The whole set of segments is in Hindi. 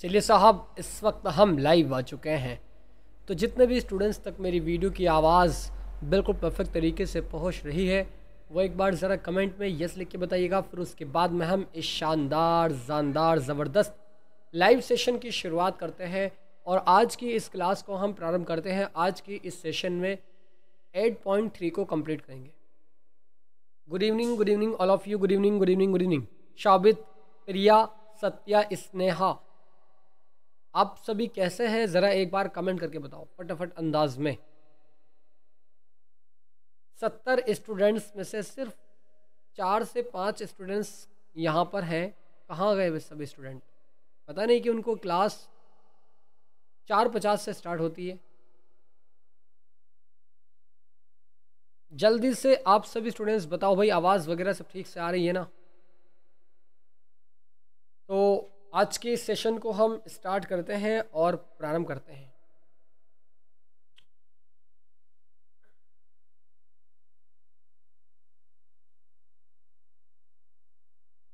चलिए साहब इस वक्त हम लाइव आ चुके हैं तो जितने भी स्टूडेंट्स तक मेरी वीडियो की आवाज़ बिल्कुल परफेक्ट तरीके से पहुंच रही है वो एक बार ज़रा कमेंट में यस लिख के बताइएगा फिर उसके बाद में हम इस शानदार जानदार ज़बरदस्त लाइव सेशन की शुरुआत करते हैं और आज की इस क्लास को हम प्रारंभ करते हैं आज की इस सेशन में 8.3 को कंप्लीट करेंगे good evening good evening all of you good evening good evening good evening Shabit Priya Satya Sneha आप सभी कैसे हैं ज़रा एक बार कमेंट करके बताओ फटाफट अंदाज में सत्तर स्टूडेंट्स में से सिर्फ चार से पाँच स्टूडेंट्स यहाँ पर हैं कहाँ गए वे सभी स्टूडेंट पता नहीं कि उनको क्लास चार पचास से स्टार्ट होती है जल्दी से आप सभी स्टूडेंट्स बताओ भाई आवाज़ वगैरह सब ठीक से आ रही है ना तो आज के सेशन को हम स्टार्ट करते हैं और प्रारंभ करते हैं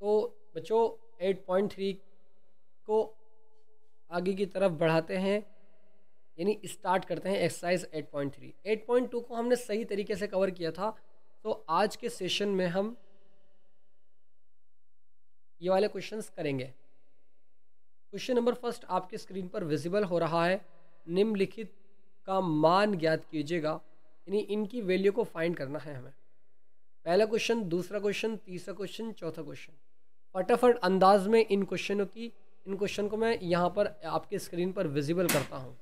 तो बच्चों 8.3 को आगे की तरफ बढ़ाते हैं यानी स्टार्ट करते हैं एक्सरसाइज 8.3 8.2 को हमने सही तरीके से कवर किया था तो आज के सेशन में हम ये वाले क्वेश्चंस करेंगे क्वेश्चन नंबर फर्स्ट आपके स्क्रीन पर विजिबल हो रहा है निम्नलिखित का मान ज्ञात कीजिएगा यानी इनकी वैल्यू को फाइंड करना है हमें पहला क्वेश्चन दूसरा क्वेश्चन तीसरा क्वेश्चन चौथा क्वेश्चन फटाफट अंदाज में इन क्वेश्चनों की इन क्वेश्चन को मैं यहाँ पर आपके स्क्रीन पर विजिबल करता हूँ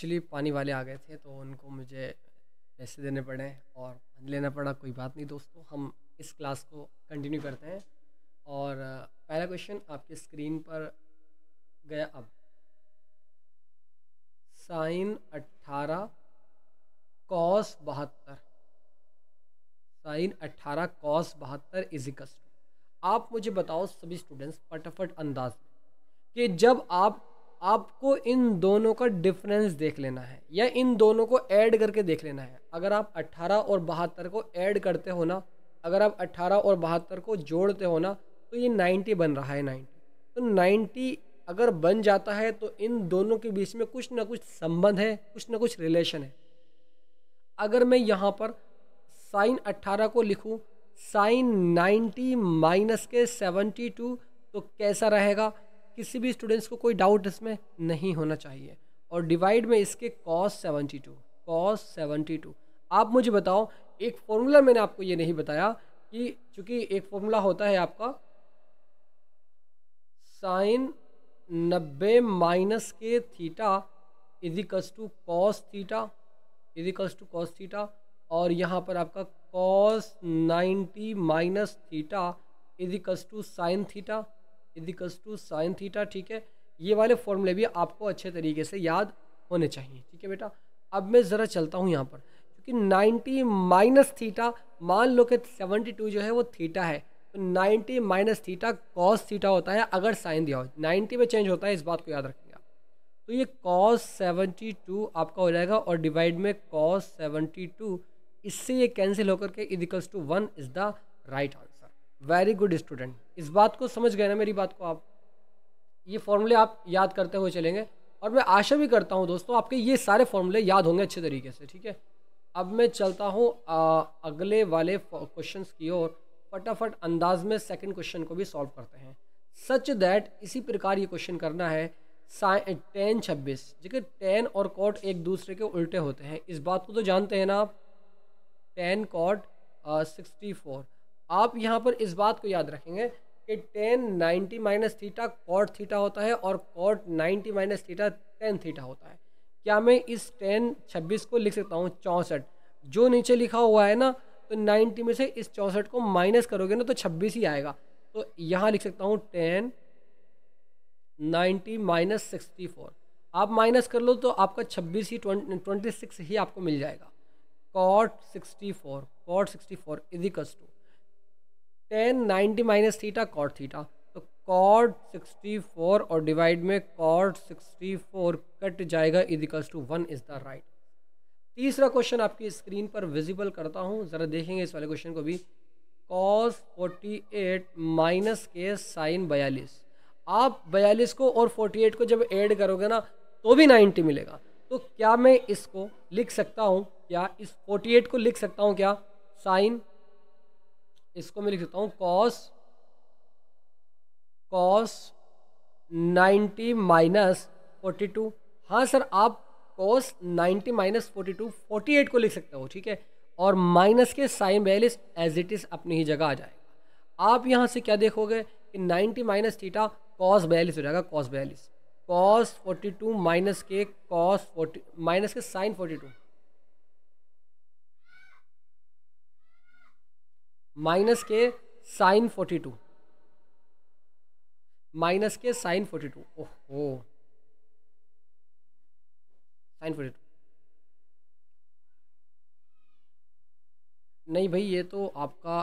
एक्चुअली पानी वाले आ गए थे तो उनको मुझे पैसे देने पड़े और फंड लेना पड़ा कोई बात नहीं दोस्तों हम इस क्लास को कंटिन्यू करते हैं और पहला क्वेश्चन आपके स्क्रीन पर गया अब साइन अट्ठारह कॉस बहत्तर साइन अट्ठारह कॉस बहत्तर इज आप मुझे बताओ सभी स्टूडेंट्स फटाफट अंदाज में कि जब आप आपको इन दोनों का डिफरेंस देख लेना है या इन दोनों को ऐड करके देख लेना है अगर आप 18 और बहत्तर को ऐड करते हो ना अगर आप 18 और बहत्तर को जोड़ते हो ना तो ये 90 बन रहा है 90 तो 90 अगर बन जाता है तो इन दोनों के बीच में कुछ ना कुछ संबंध है कुछ ना कुछ रिलेशन है अगर मैं यहाँ पर साइन 18 को लिखूँ साइन 90 माइनस के 72 तो कैसा रहेगा किसी भी स्टूडेंट्स को कोई डाउट इसमें नहीं होना चाहिए और डिवाइड में इसके cos seventy two cos seventy two आप मुझे बताओ एक फॉर्मूला मैंने आपको ये नहीं बताया कि चूंकि एक फॉर्मूला होता है आपका साइन नब्बे माइनस के theta equals to cos theta equals to cos theta और यहाँ पर आपका cos ninety minus theta equals to sine theta equals to sine theta ठीक है ये वाले फॉर्मूले भी आपको अच्छे तरीके से याद होने चाहिए ठीक है बेटा अब मैं ज़रा चलता हूँ यहाँ पर क्योंकि 90 माइनस थीटा मान लो कि 72 जो है वो थीटा है तो 90 माइनस थीटा कॉस थीटा होता है अगर साइन दिया हो 90 में चेंज होता है इस बात को याद रखिएगा तो ये कॉस 72 आपका हो जाएगा और डिवाइड में कॉस 72 इससे ये कैंसिल होकर के equals to one is the right answer very good student इस बात को समझ गए ना मेरी बात को आप ये फॉर्मूले आप याद करते हुए चलेंगे और मैं आशा भी करता हूँ दोस्तों आपके ये सारे फॉर्मूले याद होंगे अच्छे तरीके से ठीक है अब मैं चलता हूँ अगले वाले क्वेश्चन की ओर फटाफट अंदाज में सेकेंड क्वेश्चन को भी सॉल्व करते हैं सच दैट इसी प्रकार ये क्वेश्चन करना है टेन छब्बीस देखिए टेन और कॉट एक दूसरे के उल्टे होते हैं इस बात को तो जानते हैं ना आप टेन कॉट सिक्सटी फोर आप यहाँ पर इस बात को याद रखेंगे कि tan ninety minus theta cot theta होता है और cot ninety minus theta tan theta होता है क्या मैं इस टेन छब्बीस को लिख सकता हूँ चौंसठ जो नीचे लिखा हुआ है ना तो नाइन्टी में से इस चौंसठ को माइनस करोगे ना तो छब्बीस ही आएगा तो यहाँ लिख सकता हूँ tan ninety minus sixty four आप माइनस कर लो तो आपका छब्बीस ही ट्वेंटी सिक्स ही आपको मिल जाएगा cot sixty four cot sixty four equals to tan ninety minus theta cot theta तो कॉट सिक्सटी फोर और डिवाइड में कॉट सिक्सटी फोर कट जाएगा equals to one is the right तीसरा क्वेश्चन आपकी स्क्रीन पर विजिबल करता हूँ ज़रा देखेंगे इस वाले क्वेश्चन को भी कॉस फोर्टी एट माइनस के साइन बयालीस आप बयालीस को और फोर्टी एट को जब ऐड करोगे ना तो भी नाइन्टी मिलेगा तो क्या मैं इसको लिख सकता हूँ क्या इस फोर्टी एट को लिख सकता हूँ क्या साइन इसको मैं लिख सकता हूँ cos cos 90 minus forty two हाँ सर आप cos 90 minus forty two forty eight को लिख सकते हो ठीक है और माइनस के साइन बैलिस एज इट इज़ अपनी ही जगह आ जाएगा आप यहाँ से क्या देखोगे कि 90 माइनस थीटा कॉस बयालीस हो जाएगा कॉस बयालीस कॉस 42 माइनस के कॉस 40 माइनस के साइन 42 माइनस के साइन फोर्टी टू माइनस के साइन फोर्टी टू ओहो साइन फोर्टी टू नहीं भाई ये तो आपका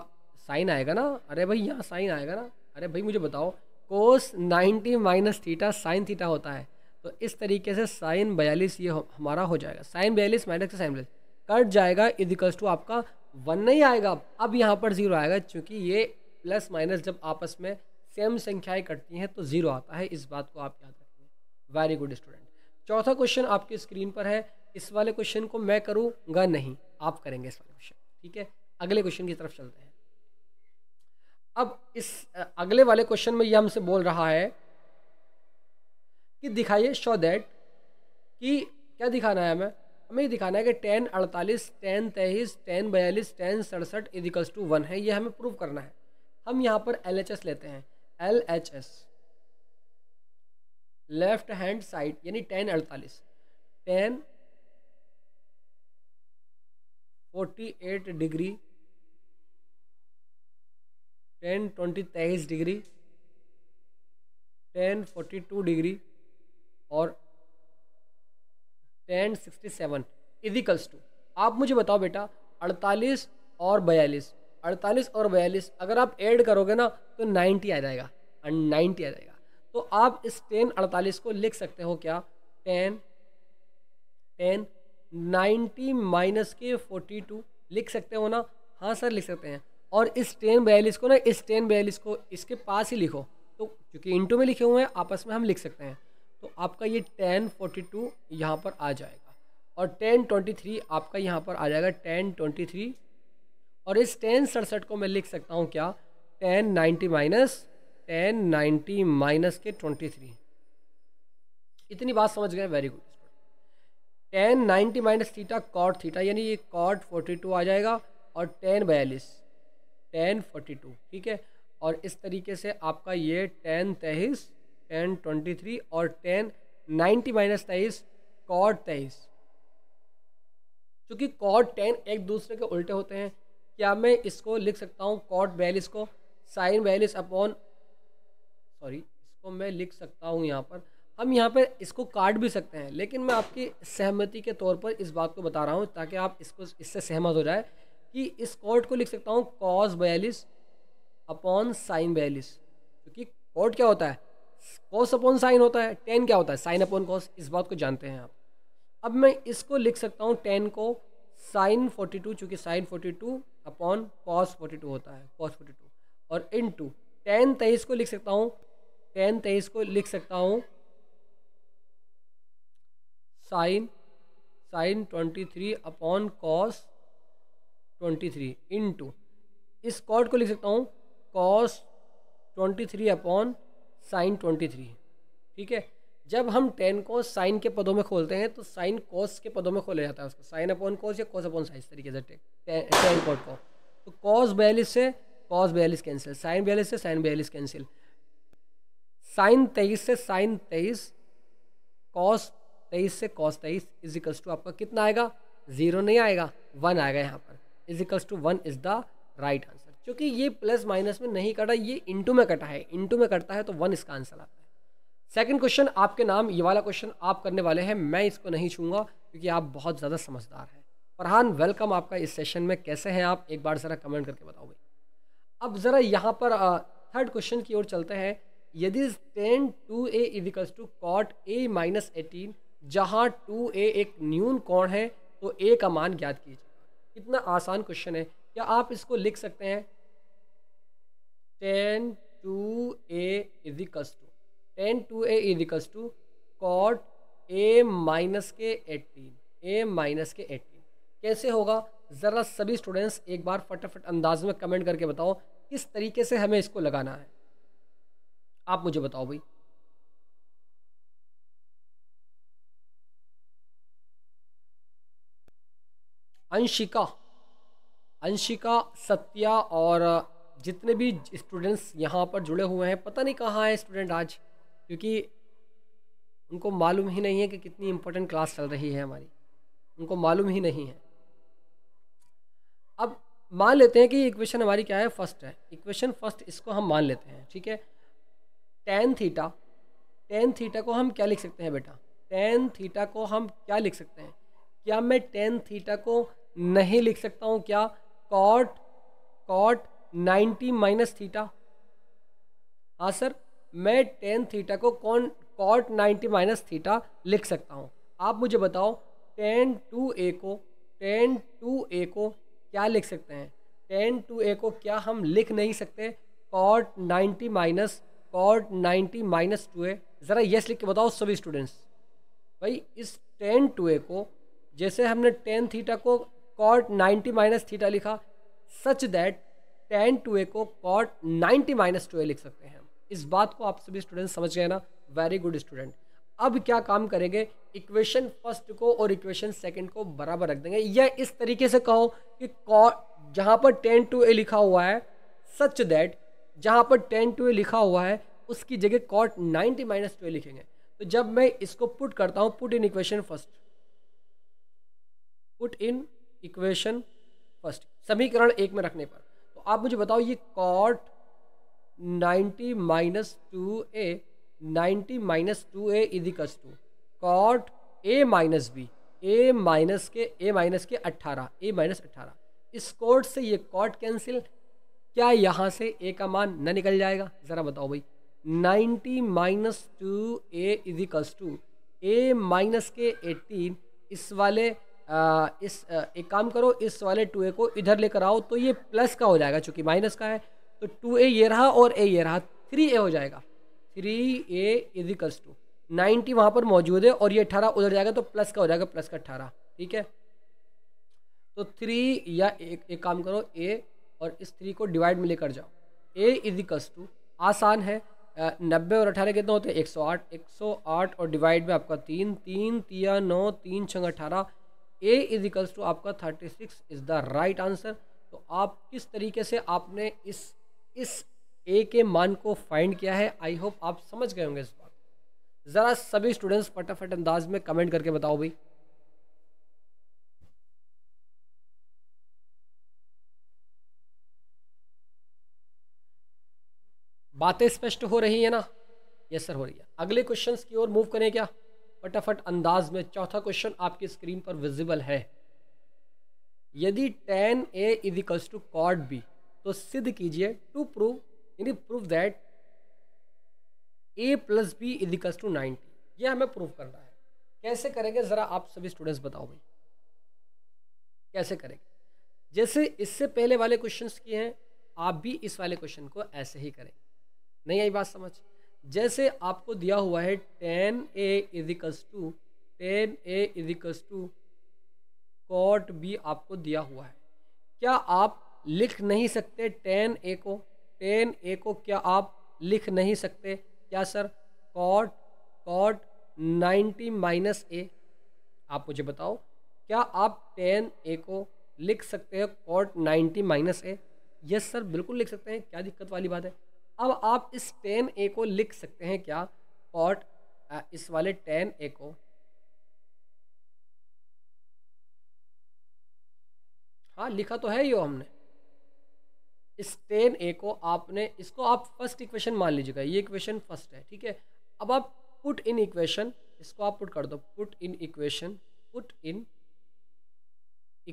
साइन आएगा ना अरे भाई यहाँ साइन आएगा ना अरे भाई मुझे बताओ cos ninety minus theta sine theta होता है तो इस तरीके से साइन बयालीस ये हमारा हो जाएगा साइन बयालीस माइनस साइन बयालीस कट जाएगा इधिकल्स टू आपका वन नहीं आएगा अब यहाँ पर ज़ीरो आएगा क्योंकि ये प्लस माइनस जब आपस में सेम संख्याएं कटती हैं तो ज़ीरो आता है इस बात को आप याद रखेंगे वेरी गुड स्टूडेंट चौथा क्वेश्चन आपकी स्क्रीन पर है इस वाले क्वेश्चन को मैं करूँगा नहीं आप करेंगे इस वाले क्वेश्चन ठीक है अगले क्वेश्चन की तरफ चलते हैं अब इस अगले वाले क्वेश्चन में यह हमसे बोल रहा है कि दिखाइए शो दैट कि क्या दिखाना है हमें हमें दिखाना है कि टेन अड़तालीस टेन तेईस टेन बयालीस टेन सड़सठ इजिकल्स टू वन है ये हमें प्रूव करना है हम यहाँ पर एल एच एस लेते हैं L H S left hand side यानी टेन अड़तालीस tan forty eight degree tan twenty तेईस degree tan forty two degree और tan sixty seven equals to आप मुझे बताओ बेटा अड़तालीस और बयालीस अड़तालीस और बयालीस अगर आप ऐड करोगे ना तो नाइन्टी आ जाएगा एंड नाइन्टी आ जाएगा तो आप इस टेन अड़तालीस को लिख सकते हो क्या टेन टेन नाइन्टी माइनस के फोर्टी टू लिख सकते हो ना हाँ सर लिख सकते हैं और इस टेन बयालीस को ना इस टेन बयालीस को इसके पास ही लिखो तो क्योंकि इंटू में लिखे हुए हैं आपस में हम लिख सकते हैं तो आपका ये टेन फोर्टी टू यहाँ पर आ जाएगा और टेन ट्वेंटी थ्री आपका यहाँ पर आ जाएगा टेन ट्वेंटी थ्री और इस टेन सड़सठ को मैं लिख सकता हूँ क्या tan ninety minus tan ninety minus के ट्वेंटी थ्री इतनी बात समझ गए very good tan ninety minus theta cot theta यानी ये कॉट फोर्टी टू आ जाएगा और टेन बयालीस टेन फोर्टी टू ठीक है और इस तरीके से आपका ये टेन तेईस टेन ट्वेंटी थ्री और टेन नाइन्टी माइनस तेईस कॉड तेईस चूँकि कॉड टेन एक दूसरे के उल्टे होते हैं क्या मैं इसको लिख सकता हूँ कॉट बयालीस को साइन बयालीस अपॉन सॉरी इसको मैं लिख सकता हूँ यहाँ पर हम यहाँ पर इसको काट भी सकते हैं लेकिन मैं आपकी सहमति के तौर पर इस बात को बता रहा हूँ ताकि आप इसको इससे सहमत हो जाए कि इस कॉड को लिख सकता हूँ कॉस बयालीस अपॉन साइन बयालीस क्योंकि कॉड क्या होता है कॉस अपॉन साइन होता है टेन क्या होता है साइन अपॉन कॉस इस बात को जानते हैं आप अब मैं इसको लिख सकता हूँ टेन को साइन फोर्टी टू चूँकि sine forty two upon cos forty two होता है कॉस फोर्टी टू और इन टू टेन तेईस को लिख सकता हूँ टेन तेईस को लिख सकता हूँ sine sine twenty three upon cos twenty three into इस कॉड को लिख सकता हूँ cos twenty three upon sine twenty three ठीक है जब हम टेन को साइन के पदों में खोलते हैं तो साइन कॉस के पदों में खोला जाता है उसको साइन अपॉन कॉस या कॉस अपॉन साइन इस तरीके से टेन कोट को तो कॉस बयालीस से कॉस बयालीस कैंसिल साइन बयालीस से साइन बयालीस कैंसिल साइन तेईस से साइन तेईस कॉस तेईस से कॉस तेईस इजिकल्स टू आपका कितना आएगा जीरो नहीं आएगा वन आएगा यहाँ पर equals to one is the right answer क्योंकि ये प्लस माइनस में नहीं कटा ये इंटू में कटा है इंटू में कटता है तो वन इसका आंसर आता है सेकंड क्वेश्चन आपके नाम ये वाला क्वेश्चन आप करने वाले हैं मैं इसको नहीं छूंगा क्योंकि आप बहुत ज़्यादा समझदार हैं फरहान वेलकम आपका इस सेशन में कैसे हैं आप एक बार ज़रा कमेंट करके बताओ भाई अब ज़रा यहाँ पर थर्ड क्वेश्चन की ओर चलते हैं यदि tan to A equals to cot A minus eighteen जहाँ टू ए एक न्यून कौन है तो ए का मान ज्ञात कीजिए कितना आसान क्वेश्चन है क्या आप इसको लिख सकते हैं tan to A equals to tan to A equals to cot A minus के एटीन ए माइनस के एटीन कैसे होगा ज़रा सभी स्टूडेंट्स एक बार फटाफट अंदाज में कमेंट करके बताओ किस तरीके से हमें इसको लगाना है आप मुझे बताओ भाई अंशिका अंशिका सत्या और जितने भी स्टूडेंट्स यहाँ पर जुड़े हुए हैं पता नहीं कहाँ है स्टूडेंट आज क्योंकि उनको मालूम ही नहीं है कि कितनी इम्पोर्टेंट क्लास चल रही है हमारी उनको मालूम ही नहीं है अब मान लेते हैं कि इक्वेशन हमारी क्या है फर्स्ट है इक्वेशन फर्स्ट इसको हम मान लेते हैं ठीक है टेन थीटा टेन थीटा को हम क्या लिख सकते हैं बेटा टेन थीटा को हम क्या लिख सकते हैं क्या मैं टेन थीटा को नहीं लिख सकता हूँ क्या cot cot ninety minus theta हाँ सर मैं टेन थीटा को कौन कॉट नाइन्टी माइनस थीटा लिख सकता हूँ आप मुझे बताओ टेन टू ए को टेन टू ए को क्या लिख सकते हैं टेन टू ए को क्या हम लिख नहीं सकते cot ninety minus cot ninety minus two A ज़रा यस लिख के बताओ सभी स्टूडेंट्स भाई इस टेन टू ए को जैसे हमने टेन थीटा को कॉट नाइन्टी माइनस थीटा लिखा सच दैट टेन टू ए को cot ninety minus two A लिख सकते हैं इस बात को आप सभी स्टूडेंट समझ गए ना वेरी गुड स्टूडेंट अब क्या काम करेंगे इक्वेशन फर्स्ट को और इक्वेशन सेकंड को बराबर रख देंगे या इस तरीके से कहो कि कॉट जहाँ पर टेन टू ए लिखा हुआ है सच दैट जहाँ पर टेन टू ए लिखा हुआ है उसकी जगह cot ninety minus two A लिखेंगे तो जब मैं इसको पुट करता हूँ put in equation first put in equation first समीकरण एक में रखने पर आप मुझे बताओ ये cot 90 minus two A ninety minus two A इजिकस to cot A minus B A minus के ए माइनस के अट्ठारह ए माइनस अट्ठारह इस कोट से ये कॉट कैंसिल क्या यहाँ से ए का मान न निकल जाएगा ज़रा बताओ भाई ninety minus two A equals to A minus के एटीन इस वाले इस एक काम करो इस वाले टू ए को इधर लेकर आओ तो ये प्लस का हो जाएगा चूँकि माइनस का है तो टू ए ये रहा और ए ये रहा थ्री ए हो जाएगा three A equals to ninety वहाँ पर मौजूद है और ये अठारह उधर जाएगा तो प्लस का हो जाएगा प्लस का अठारह ठीक है तो थ्री या एक, एक काम करो ए और इस थ्री को डिवाइड में लेकर जाओ ए इजिकल्स टू आसान है नब्बे और अठारह कितना होते हैं एक सौ आठ एक सौ आठ और डिवाइड में आपका तीन तीन तिया नौ तीन छः अठारह ए इजिकल्स टू आपका thirty six is the right answer तो आप किस तरीके से आपने इस इस ए के मान को फाइंड किया है आई होप आप समझ गए होंगे इस बात ज़रा सभी स्टूडेंट्स फटाफट अंदाज में कमेंट करके बताओ भाई बातें स्पष्ट हो रही है ना यस सर हो रही है अगले क्वेश्चंस की ओर मूव करें क्या फटाफट अंदाज में चौथा क्वेश्चन आपकी स्क्रीन पर विजिबल है यदि tan A equals to cot B तो सिद्ध कीजिए टू प्रूव यानी prove that A plus B equals to ninety ये हमें प्रूव करना है कैसे करेंगे ज़रा आप सभी स्टूडेंट्स बताओ भाई कैसे करेंगे जैसे इससे पहले वाले क्वेश्चंस किए हैं आप भी इस वाले क्वेश्चन को ऐसे ही करेंगे नहीं आई बात समझ जैसे आपको दिया हुआ है tan A equals to tan A equals to cot B आपको दिया हुआ है क्या आप लिख नहीं सकते टेन ए को टेन ए को क्या आप लिख नहीं सकते क्या sir cot cot ninety minus A आप मुझे बताओ क्या आप टेन ए को लिख सकते हैं cot ninety minus A yes sir बिल्कुल लिख सकते हैं क्या दिक्कत वाली बात है अब आप इस टेन ए को लिख सकते हैं क्या कॉट इस वाले टेन ए को हाँ लिखा तो है ही हो हमने इस टेन ए को आपने इसको आप फर्स्ट इक्वेशन मान लीजिएगा ये इक्वेशन फर्स्ट है ठीक है अब आप पुट इन इक्वेशन इसको आप पुट कर दो put in equation put in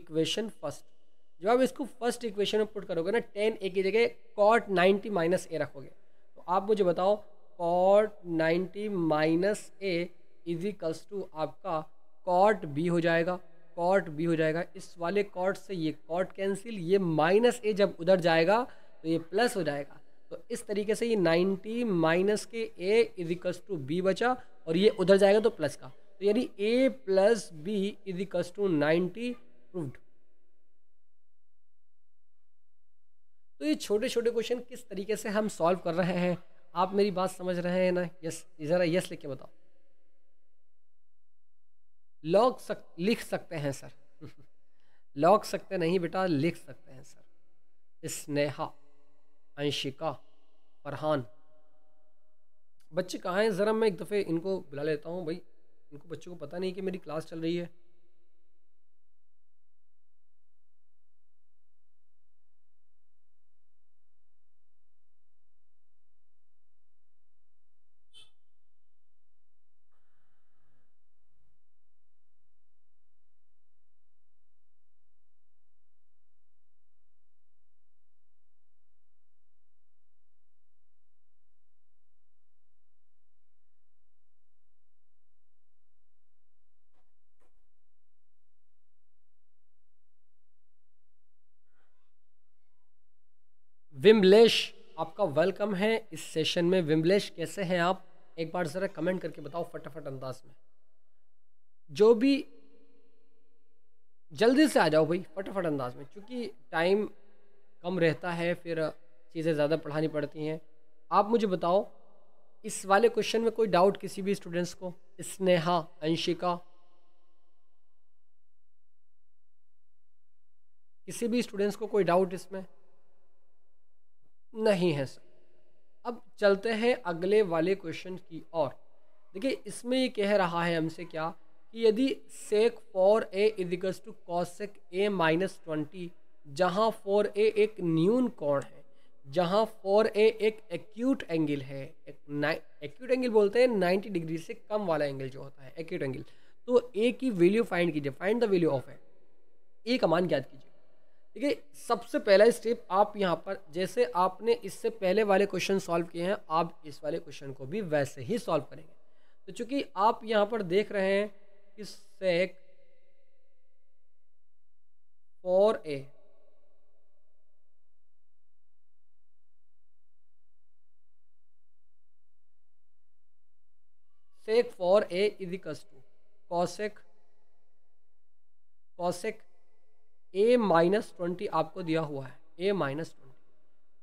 equation first जब आप इसको फर्स्ट इक्वेशन में पुट करोगे ना टेन ए की जगह कॉट नाइन्टी माइनस ए रखोगे तो आप मुझे बताओ cot ninety minus A equals to आपका कॉट बी हो जाएगा कॉट बी हो जाएगा इस वाले कॉट से ये कॉट कैंसिल ये माइनस ए जब उधर जाएगा तो ये प्लस हो जाएगा तो इस तरीके से ये नाइन्टी माइनस के ए इजिकल्स टू बी बचा और ये उधर जाएगा तो प्लस का तो यानी A plus B equals to ninety proved तो ये छोटे छोटे क्वेश्चन किस तरीके से हम सॉल्व कर रहे हैं आप मेरी बात समझ रहे हैं ना यस ज़रा यस लिख के बताओ लॉग सक लिख सकते हैं सर लॉग सकते नहीं बेटा लिख सकते हैं सर स्नेहा अंशिका फरहान बच्चे कहाँ हैं ज़रा मैं एक दफ़े इनको बुला लेता हूँ भाई इनको बच्चों को पता नहीं कि मेरी क्लास चल रही है विमलेश आपका वेलकम है इस सेशन में विमलेश कैसे हैं आप एक बार ज़रा कमेंट करके बताओ फटाफट अंदाज में जो भी जल्दी से आ जाओ भाई फटाफट अंदाज में क्योंकि टाइम कम रहता है फिर चीज़ें ज़्यादा पढ़ानी पड़ती हैं आप मुझे बताओ इस वाले क्वेश्चन में कोई डाउट किसी भी स्टूडेंट्स को स्नेहा अंशिका किसी भी स्टूडेंट्स को कोई डाउट इसमें नहीं है सर अब चलते हैं अगले वाले क्वेश्चन की ओर देखिए इसमें ये कह रहा है हमसे क्या कि यदि sec four A equals to cosec A minus twenty जहाँ फॉर ए एक न्यून कोण है जहाँ फॉर ए एक एक्यूट एंगल है एक एक्यूट एंगल बोलते हैं नाइन्टी डिग्री से कम वाला एंगल जो होता है एक्यूट एंगल तो ए की वैल्यू फाइंड कीजिए find the value of A A का मान ज्ञात कीजिए देखिए सबसे पहला स्टेप आप यहाँ पर जैसे आपने इससे पहले वाले क्वेश्चन सॉल्व किए हैं आप इस वाले क्वेश्चन को भी वैसे ही सॉल्व करेंगे तो चूंकि आप यहाँ पर देख रहे हैं कि sec four A sec four A equals to cosec cosec A minus twenty आपको दिया हुआ है ए माइनस ट्वेंटी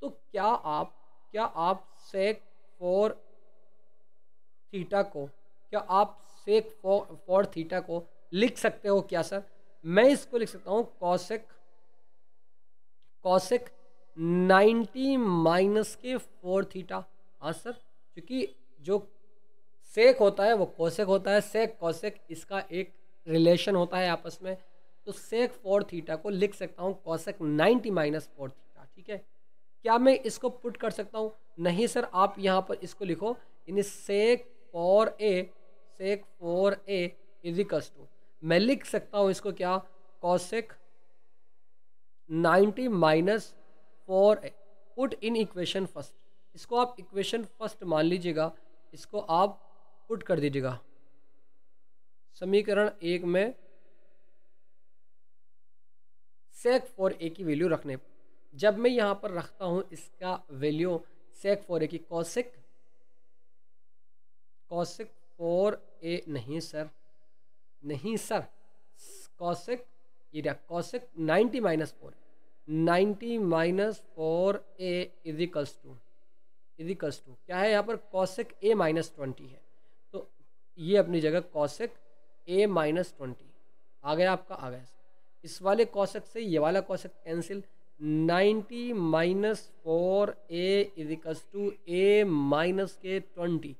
तो क्या आप क्या आप सेक फोर थीटा को क्या आप सेक फोर थीटा को लिख सकते हो क्या सर मैं इसको लिख सकता हूँ कौशिक कौशिक नाइन्टी माइनस के फोर थीटा हाँ सर क्योंकि जो सेक होता है वो कौशिक होता है सेक कौशिक इसका एक रिलेशन होता है आपस में तो सेक फोर थीटा को लिख सकता हूँ cosec ninety minus four theta ठीक है क्या मैं इसको पुट कर सकता हूँ नहीं सर आप यहाँ पर इसको लिखो यानी sec four A sec four A equals to मैं लिख सकता हूँ इसको क्या cosec ninety minus four A put in equation first इसको आप इक्वेशन फर्स्ट मान लीजिएगा इसको आप पुट कर दीजिएगा समीकरण एक में सेक फोर ए की वैल्यू रखने पर जब मैं यहाँ पर रखता हूँ इसका वैल्यू सेक फोर ए की कौशिक कौशिक फोर ए नहीं सर नहीं सर कौशिक ये cosec ninety minus four ninety minus four A equals to equals to क्या है यहाँ पर कौशिक ए माइनस ट्वेंटी है तो ये अपनी जगह कौशिक ए माइनस ट्वेंटी आ गया आपका आ गया इस वाले कौशक से ये वाला cosec cancel 90 minus four A equals to A minus के ट्वेंटी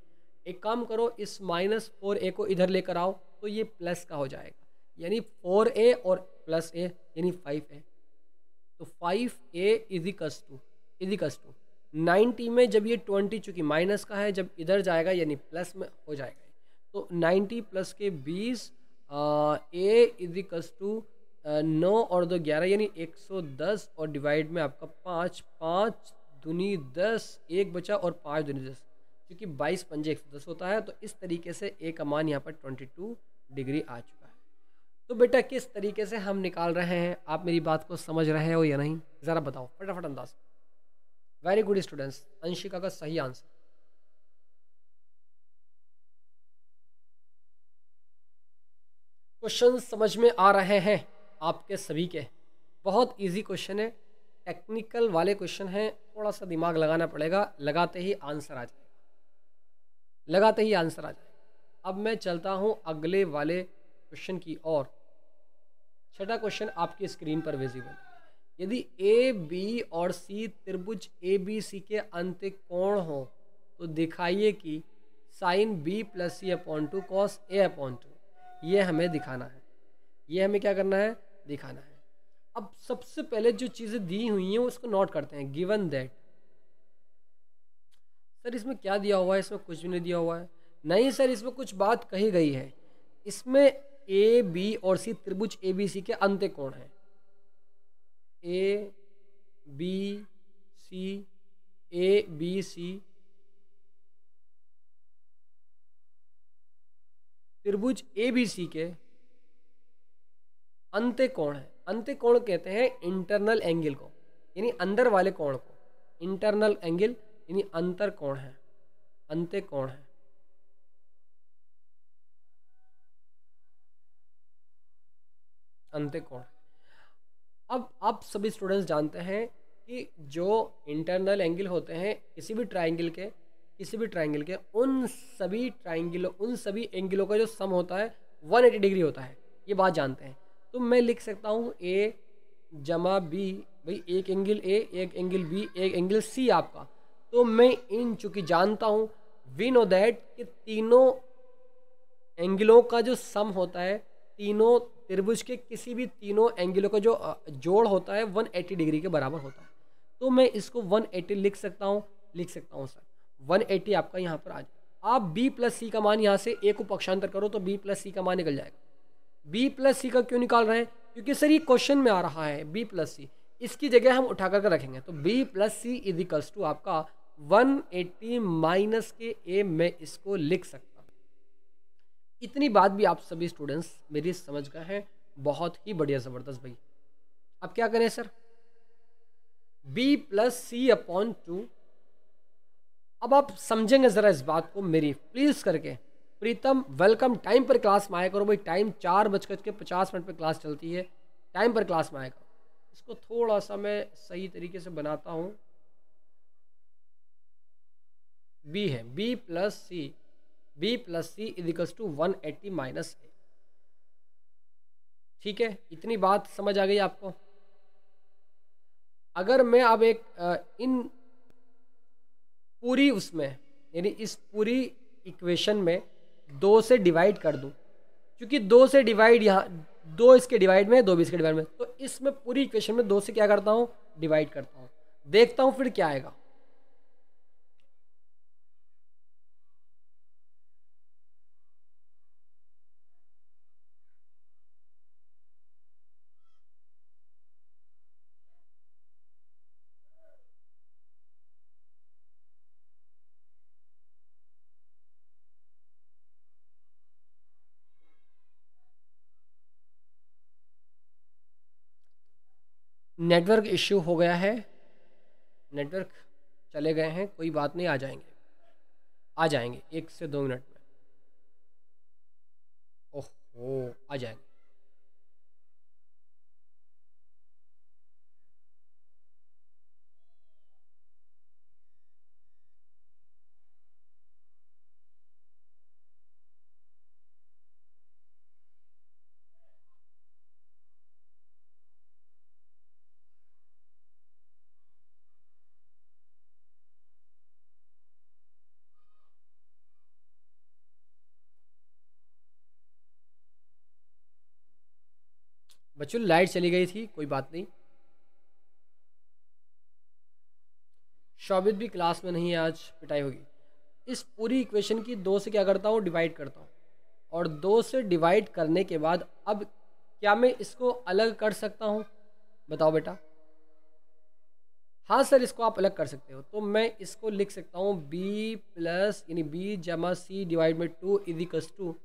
एक काम करो इस माइनस फोर ए को इधर लेकर आओ तो ये प्लस का हो जाएगा यानी फोर ए और प्लस ए यानी फाइव ए तो five A equals to equals to ninety में जब ये ट्वेंटी चूँकि माइनस का है जब इधर जाएगा यानी प्लस में हो जाएगा तो नाइन्टी प्लस के बीस ए इजिकल्स टू नौ और दो ग्यारह यानी एक सौ दस और डिवाइड में आपका पाँच पाँच दुनी दस एक बचा और पाँच दुनी दस क्योंकि बाईस पंजे एक सौ दस होता है तो इस तरीके से एक अमान यहाँ पर ट्वेंटी टू डिग्री आ चुका है तो बेटा किस तरीके से हम निकाल रहे हैं आप मेरी बात को समझ रहे हो या नहीं ज़रा बताओ फटाफट अंदाज वेरी गुड स्टूडेंट्स अंशिका का सही आंसर क्वेश्चन समझ में आ रहे हैं आपके सभी के बहुत इजी क्वेश्चन है टेक्निकल वाले क्वेश्चन हैं थोड़ा सा दिमाग लगाना पड़ेगा लगाते ही आंसर आ जाएगा लगाते ही आंसर आ जाएगा अब मैं चलता हूँ अगले वाले क्वेश्चन की ओर छठा क्वेश्चन आपकी स्क्रीन पर विजिबल यदि ए बी और सी त्रिभुज ए बी सी के अंत कोण हो तो दिखाइए कि sine B plus C upon two cos A upon two ये हमें दिखाना है ये हमें क्या करना है दिखाना है अब सबसे पहले जो चीज़ें दी हुई हैं उसको नोट करते हैं गिवन दैट सर इसमें क्या दिया हुआ है इसमें कुछ भी नहीं दिया हुआ है नहीं सर इसमें कुछ बात कही गई है इसमें ए बी और सी त्रिभुज ए बी सी के अंत्य कोण है A B C A B C त्रिभुज ए बी सी के अंत्य कोण है अंत्य कोण कहते हैं इंटरनल एंगल को यानी अंदर वाले कोण को इंटरनल एंगल यानी अंतर कोण है अंत्य कोण है अंत्य कोण अब आप सभी स्टूडेंट्स जानते हैं कि जो इंटरनल एंगल होते हैं किसी भी ट्राइंगल के किसी भी ट्राइंगल के उन सभी ट्राइंगलों उन सभी एंगलों का जो सम होता है 180 डिग्री होता है ये बात जानते हैं तो मैं लिख सकता हूँ ए जमा बी भाई एक एंगल ए एक एंगल बी एक एंगल सी आपका तो मैं इन चूँकि जानता हूँ वी नो दैट कि तीनों एंगलों का जो सम होता है तीनों त्रिभुज के किसी भी तीनों एंगलों का जो जोड़ होता है वन एट्टी डिग्री के बराबर होता है तो मैं इसको वन एट्टी लिख सकता हूँ लिख सकता हूँ सर वन एट्टी आपका यहाँ पर आ जाए आप बी प्लस सी का मान यहाँ से ए को पक्षांतर करो तो बी प्लस सी का मान निकल जाएगा बी प्लस सी का क्यों निकाल रहे हैं क्योंकि सर ये क्वेश्चन में आ रहा है बी प्लस सी इसकी जगह हम उठा करके रखेंगे तो B plus C equals to आपका 180 माइनस के ए में इसको लिख सकता इतनी बात भी आप सभी स्टूडेंट्स मेरी समझ गए हैं बहुत ही बढ़िया ज़बरदस्त भाई अब क्या करें sir B plus C upon two अब आप समझेंगे ज़रा इस बात को मेरी प्लीज़ करके प्रीतम वेलकम टाइम पर क्लास में आया करो भाई टाइम चार बजकर के पचास मिनट पर क्लास चलती है टाइम पर क्लास में आया करो इसको थोड़ा सा मैं सही तरीके से बनाता हूँ बी है B plus C B plus C equals to one eighty minus A ठीक है इतनी बात समझ आ गई आपको अगर मैं अब एक इन पूरी उसमें यानी इस पूरी इक्वेशन में दो से डिवाइड कर दूँ क्योंकि दो से डिवाइड यहाँ दो इसके डिवाइड में दो भी इसके डिवाइड में तो इसमें पूरी इक्वेशन में दो से क्या करता हूँ डिवाइड करता हूँ देखता हूँ फिर क्या आएगा नेटवर्क इश्यू हो गया है नेटवर्क चले गए हैं कोई बात नहीं आ जाएंगे आ जाएंगे एक से दो मिनट में ओहो आ जाएंगे बच्चों लाइट चली गई थी कोई बात नहीं शोबित भी क्लास में नहीं है आज पिटाई होगी इस पूरी इक्वेशन की दो से क्या करता हूँ डिवाइड करता हूँ और दो से डिवाइड करने के बाद अब क्या मैं इसको अलग कर सकता हूँ बताओ बेटा हाँ सर इसको आप अलग कर सकते हो तो मैं इसको लिख सकता हूँ b प्लस यानी b जमा C divide by two equals to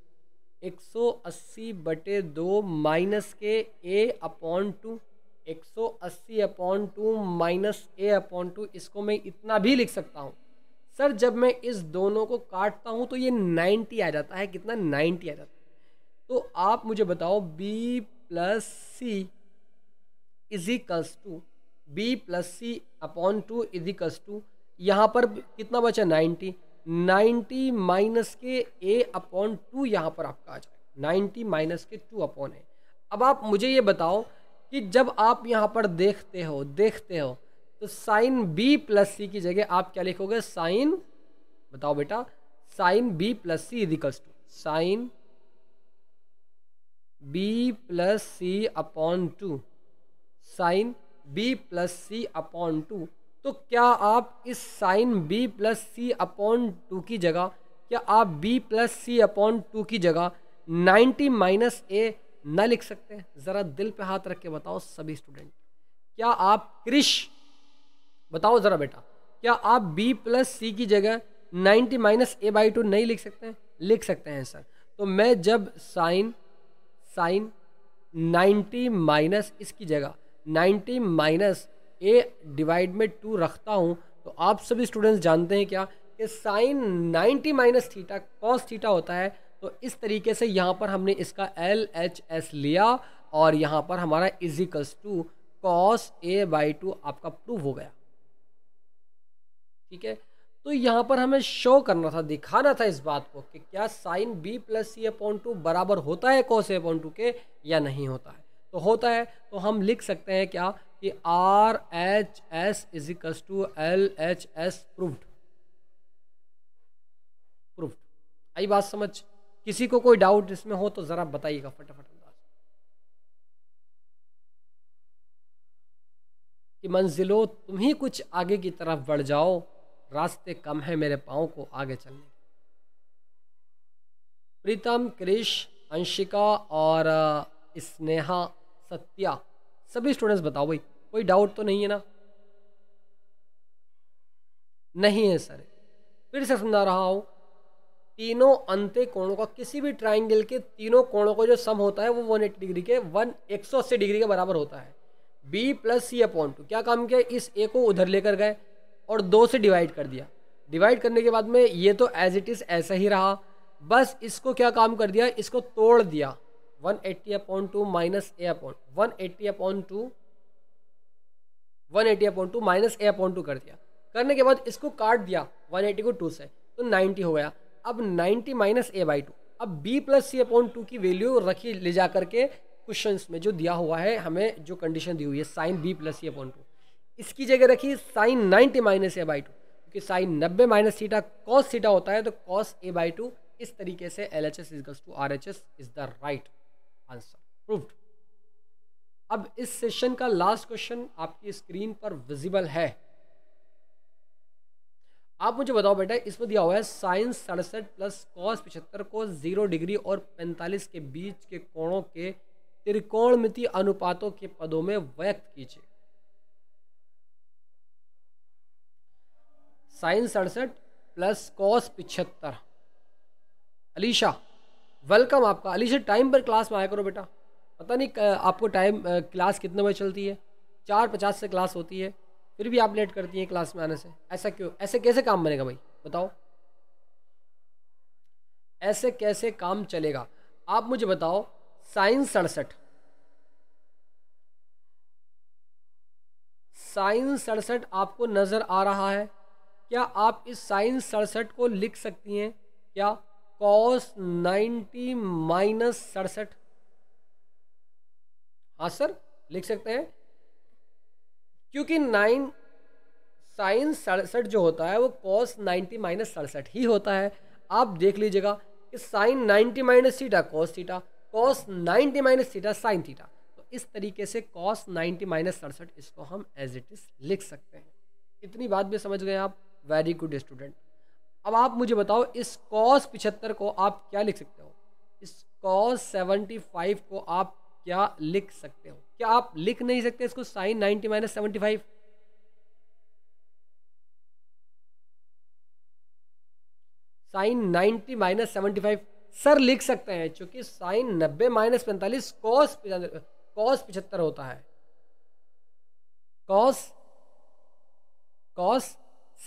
180 बटे दो माइनस के ए अपॉन टू एक सौ अस्सी upon two minus A upon two इसको मैं इतना भी लिख सकता हूँ सर जब मैं इस दोनों को काटता हूँ तो ये नाइन्टी आ जाता है कितना नाइन्टी आ जाता है तो आप मुझे बताओ B plus C equals to B plus C upon two equals to यहाँ पर कितना बचा नाइन्टी 90 माइनस के ए अपॉन टू यहाँ पर आपका आ जाए 90 माइनस के टू अपॉन है अब आप मुझे ये बताओ कि जब आप यहाँ पर देखते हो देखते हो तो साइन बी प्लस सी की जगह आप क्या लिखोगे साइन बताओ बेटा sine B plus C equals to sine B plus C upon two sine B plus C upon two तो क्या आप इस sine B plus C upon two की जगह क्या आप B plus C upon two की जगह 90 माइनस ए न लिख सकते हैं ज़रा दिल पे हाथ रख के बताओ सभी स्टूडेंट क्या आप क्रिश बताओ ज़रा बेटा क्या आप बी प्लस सी की जगह 90 माइनस ए बाई टू नहीं लिख सकते हैं लिख सकते हैं सर तो मैं जब साइन साइन 90 माइनस इसकी जगह 90 माइनस ए डिवाइड में टू रखता हूँ तो आप सभी स्टूडेंट्स जानते हैं क्या कि sine 90 minus theta cos theta होता है तो इस तरीके से यहाँ पर हमने इसका एल एच एस लिया और यहाँ पर हमारा equals to cos A by two आपका प्रूव हो गया ठीक है तो यहाँ पर हमें शो करना था दिखाना था इस बात को कि क्या sine B plus C upon two बराबर होता है कॉस ए अपॉन टू के या नहीं होता है तो होता है तो हम लिख सकते हैं क्या कि R H S is to L H S proof proof आई बात समझ किसी को कोई डाउट इसमें हो तो ज़रा बताइएगा फटाफट अंदाज कि मंजिलो तुम ही कुछ आगे की तरफ बढ़ जाओ रास्ते कम है मेरे पाँव को आगे चलने प्रीतम क्रिश अंशिका और स्नेहा सत्या सभी स्टूडेंट्स बताओ भाई कोई डाउट तो नहीं है ना नहीं है सर फिर से समझा रहा हूँ तीनों अंत्य कोणों का किसी भी ट्राइंगल के तीनों कोणों का को जो सम होता है वो वन एट्टी डिग्री के वन एक सौ अस्सी डिग्री के बराबर होता है B plus C upon two क्या काम किया इस ए को उधर लेकर गए और दो से डिवाइड कर दिया डिवाइड करने के बाद में ये तो एज इट इज़ ऐसा ही रहा बस इसको क्या काम कर दिया इसको तोड़ दिया one eighty upon two minus A upon one eighty upon two one eighty upon two minus A upon two कर दिया करने के बाद इसको काट दिया वन एटी को टू से तो नाइन्टी हो गया अब ninety minus A by two अब B plus C upon two की वैल्यू रखी ले जा करके क्वेश्चन में जो दिया हुआ है हमें जो कंडीशन दी हुई है sine B plus C upon two इसकी जगह रखी sine ninety minus A by two क्योंकि साइन नब्बे माइनस सीटा कॉस सीटा होता है तो कॉस ए बाई टू इस तरीके से L H S is to R H S is the right answer proved अब इस सेशन का लास्ट क्वेश्चन आपकी स्क्रीन पर विजिबल है आप मुझे बताओ बेटा इसमें दिया हुआ है साइंस सड़सठ प्लस कॉस पिछहत्तर को जीरो डिग्री और पैंतालीस के बीच के कोणों के त्रिकोणमिति अनुपातों के पदों में व्यक्त कीजिए साइंस सड़सठ प्लस कॉस पिछहत्तर अलीशा वेलकम आपका अली से टाइम पर क्लास में आया करो बेटा पता नहीं आपको टाइम क्लास कितने बजे चलती है चार पचास से क्लास होती है फिर भी आप लेट करती हैं क्लास में आने से ऐसा क्यों ऐसे कैसे काम बनेगा भाई बताओ ऐसे कैसे काम चलेगा आप मुझे बताओ साइंस सड़सठ साइंस सड़सठ आपको नज़र आ रहा है क्या आप इस साइंस सड़सठ को लिख सकती हैं क्या कॉस नाइन्टी माइनस सड़सठ हाँ सर लिख सकते हैं क्योंकि नाइन साइन सड़सठ जो होता है वो कॉस नाइन्टी माइनस सड़सठ ही होता है आप देख लीजिएगा कि sine ninety minus theta cos theta cos ninety minus theta sine theta तो इस तरीके से कॉस नाइन्टी माइनस सड़सठ इसको हम एज इट इज़ लिख सकते हैं इतनी बात भी समझ गए आप वेरी गुड स्टूडेंट अब आप मुझे बताओ इस कॉस पिछहत्तर को आप क्या लिख सकते हो इस कॉस सेवेंटी फाइव को आप क्या लिख सकते हो क्या आप लिख नहीं सकते इसको sine ninety minus seventy five sine ninety minus seventy five sir लिख सकते हैं क्योंकि साइन नब्बे माइनस पैंतालीस कॉस कॉस पिछहत्तर होता है कॉस कॉस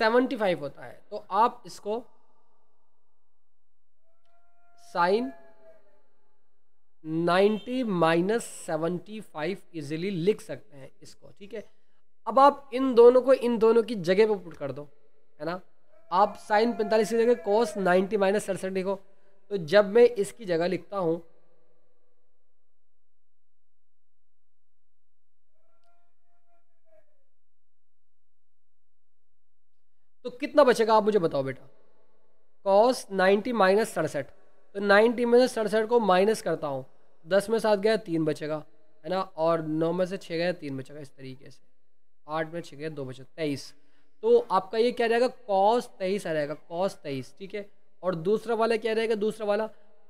सेवेंटी फाइव होता है तो आप इसको sine ninety minus seventy five easily लिख सकते हैं इसको ठीक है अब आप इन दोनों को इन दोनों की जगह पर पुट कर दो है ना आप साइन पैंतालीस की जगह कोस नाइन्टी माइनस सड़सठ लिखो तो जब मैं इसकी जगह लिखता हूँ तो कितना बचेगा आप मुझे बताओ बेटा कॉस नाइन्टी माइनस सड़सठ तो नाइन्टी में से सड़सठ को माइनस करता हूँ दस में सात गया तीन बचेगा है ना और नौ में से छः गया तीन बचेगा इस तरीके से आठ में छः गया दो बचेगा तेईस तो आपका ये क्या रहेगा कॉस तेईस आ जाएगा कॉस तेईस ठीक है और दूसरा वाला क्या रहेगा दूसरा वाला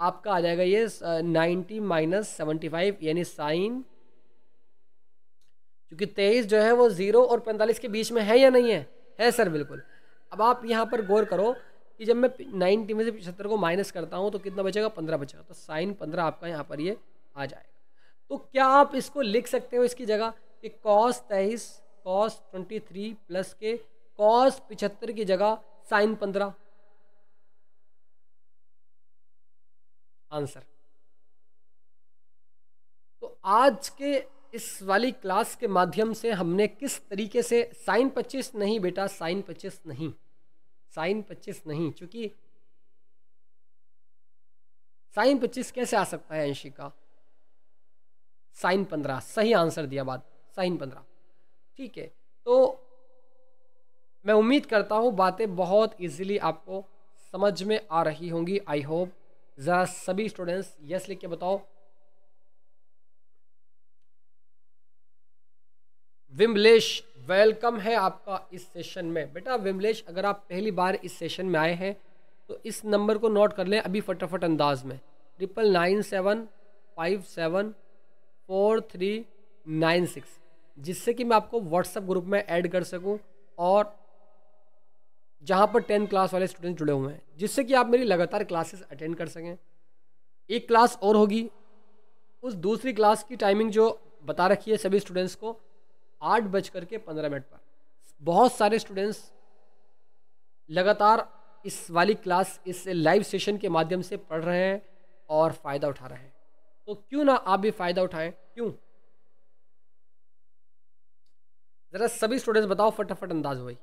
आपका आ जाएगा ये नाइन्टी माइनस सेवेंटी फाइव यानी साइन क्योंकि तेईस जो है वो ज़ीरो और पैंतालीस के बीच में है या नहीं है है सर बिल्कुल अब आप यहाँ पर गौर करो कि जब मैं नाइन्टी में से पिछहत्तर को माइनस करता हूँ तो कितना बचेगा पंद्रह बचेगा तो साइन पंद्रह आपका यहाँ पर ये आ जाएगा तो क्या आप इसको लिख सकते हो इसकी जगह कि कॉस तेईस कॉस ट्वेंटी थ्री प्लस के कॉस पिछहत्तर की जगह साइन पंद्रह आंसर तो आज के इस वाली क्लास के माध्यम से हमने किस तरीके से साइन पच्चीस नहीं बेटा साइन पच्चीस नहीं साइन पच्चीस नहीं चूंकि साइन पच्चीस कैसे आ सकता है अंशिका साइन पंद्रह सही आंसर दिया बात साइन पंद्रह ठीक है तो मैं उम्मीद करता हूँ बातें बहुत इजीली आपको समझ में आ रही होंगी आई होप ज़रा सभी स्टूडेंट्स यस लिख के बताओ विमलेश वेलकम है आपका इस सेशन में बेटा विमलेश अगर आप पहली बार इस सेशन में आए हैं तो इस नंबर को नोट कर लें अभी फटाफट अंदाज में triple nine seven five seven four three nine six जिससे कि मैं आपको व्हाट्सएप ग्रुप में ऐड कर सकूं और जहां पर टेंथ क्लास वाले स्टूडेंट जुड़े हुए हैं जिससे कि आप मेरी लगातार क्लासेस अटेंड कर सकें एक क्लास और होगी उस दूसरी क्लास की टाइमिंग जो बता रखी है सभी स्टूडेंट्स को आठ बज कर के पंद्रह मिनट पर बहुत सारे स्टूडेंट्स लगातार इस वाली क्लास इस लाइव सेशन के माध्यम से पढ़ रहे हैं और फ़ायदा उठा रहे हैं तो क्यों ना आप भी फ़ायदा उठाएं क्यों ज़रा सभी स्टूडेंट्स बताओ फटाफट अंदाज भाई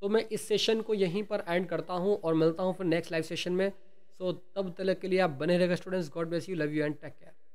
तो मैं इस सेशन को यहीं पर एंड करता हूँ और मिलता हूं फिर नेक्स्ट लाइव सेशन में सो तब तक के लिए आप बने रहेगा students God bless you love you and take care